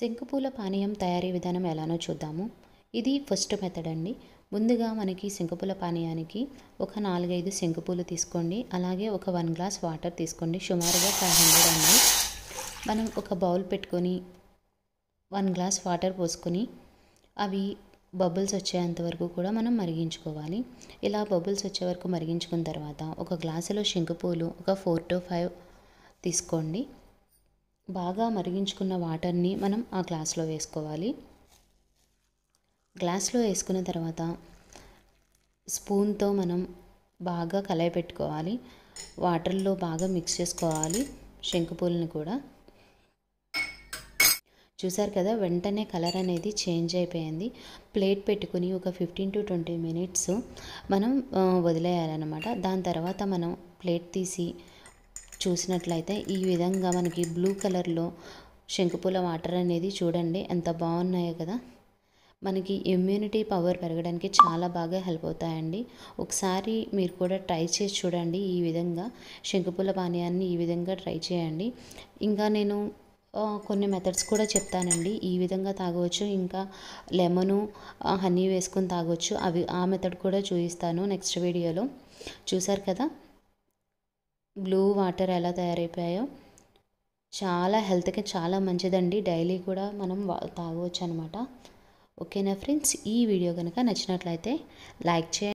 శంకుపూల పానీయం తయారీ విధానం ఎలానో చూద్దాము ఇది ఫస్ట్ మెథడ్ అండి ముందుగా మనకి శంకుపూల పానీయానికి ఒక నాలుగైదు శంకుపూలు తీసుకోండి అలాగే ఒక వన్ గ్లాస్ వాటర్ తీసుకోండి సుమారుగా ఫైవ్ హండ్రెడ్ ఎంఎల్ మనం ఒక బౌల్ పెట్టుకొని వన్ గ్లాస్ వాటర్ పోసుకొని అవి బబుల్స్ వచ్చేంత వరకు కూడా మనం మరిగించుకోవాలి ఇలా బబుల్స్ వచ్చే వరకు మరిగించుకున్న తర్వాత ఒక గ్లాసులో శంకుపూలు ఒక ఫోర్ టు ఫైవ్ తీసుకోండి బాగా మరిగించుకున్న వాటర్ని మనం ఆ గ్లాస్లో వేసుకోవాలి గ్లాస్లో వేసుకున్న తర్వాత స్పూన్తో మనం బాగా కలయి పెట్టుకోవాలి వాటర్లో బాగా మిక్స్ చేసుకోవాలి శంకుపూలని కూడా చూసారు కదా వెంటనే కలర్ అనేది చేంజ్ అయిపోయింది ప్లేట్ పెట్టుకుని ఒక ఫిఫ్టీన్ టు ట్వంటీ మినిట్స్ మనం వదిలేయాలన్నమాట దాని తర్వాత మనం ప్లేట్ తీసి చూసినట్లయితే ఈ విధంగా మనకి బ్లూ కలర్లో శంకుపూల వాటర్ అనేది చూడండి ఎంత బాగున్నాయో కదా మనకి ఇమ్యూనిటీ పవర్ పెరగడానికి చాలా బాగా హెల్ప్ అవుతాయండి ఒకసారి మీరు కూడా ట్రై చేసి చూడండి ఈ విధంగా శంకుపూల పానీయాన్ని ఈ విధంగా ట్రై చేయండి ఇంకా నేను కొన్ని మెథడ్స్ కూడా చెప్తానండి ఈ విధంగా తాగవచ్చు ఇంకా లెమను హనీ వేసుకొని తాగవచ్చు అవి ఆ మెథడ్ కూడా చూపిస్తాను నెక్స్ట్ వీడియోలో చూసారు కదా బ్లూ వాటర్ ఎలా తయారైపోయాయో చాలా హెల్త్కి చాలా మంచిదండి డైలీ కూడా మనం తాగవచ్చు అనమాట ఓకేనా ఫ్రెండ్స్ ఈ వీడియో కనుక నచ్చినట్లయితే లైక్ చేయండి